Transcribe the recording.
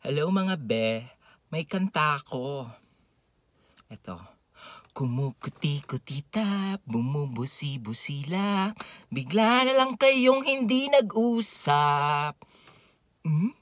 Hello mga be, may kanta ako. Ito. Kumukuti-kutita, bumubusi-busila, bigla na lang kayong hindi nag-usap. Hmm?